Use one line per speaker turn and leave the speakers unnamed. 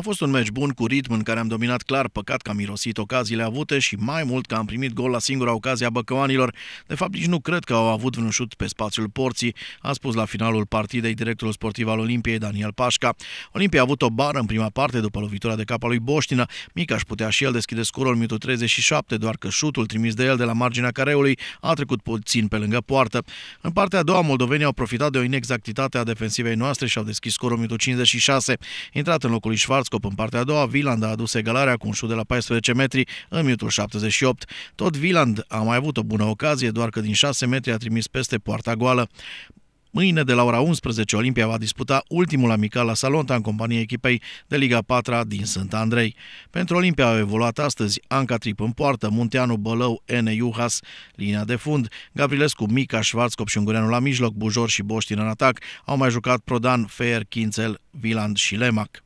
A fost
un meci bun cu ritm în care am dominat clar, păcat că am mirosit ocaziile avute și mai mult că am primit gol la singura ocazie a băcăoanilor. De fapt, nici nu cred că au avut vreun șut pe spațiul porții, a spus la finalul partidei directorul sportiv al Olimpiei, Daniel Pașca. Olimpia a avut o bară în prima parte după lovitura de cap a lui Boștină. Mica și putea și el deschide scorul în 37, doar că șutul trimis de el de la marginea careului a trecut puțin pe lângă poartă. În partea a doua, moldovenii au profitat de o inexactitate a defensivei noastre și au deschis scorul în 56. Intrat în locul lui Schwarz, scop în partea a doua, Viland a adus egalarea cu un șut de la 14 metri în minutul 78. Tot Viland a mai avut o bună ocazie, doar că din 6 metri a trimis peste poarta goală. Mâine, de la ora 11, Olimpia va disputa ultimul amical la Salonta în compania echipei de Liga 4 din Sant Andrei. Pentru Olimpia au evoluat astăzi Anca Trip în poartă, Munteanu Bălău, Ene Iuhas, linia de fund, Gabrilescu, Mica, Șvarțcop și Ungureanu la mijloc, Bujor și Boștin în atac, au mai jucat Prodan, Feier, Kințel, Viland și Lemac.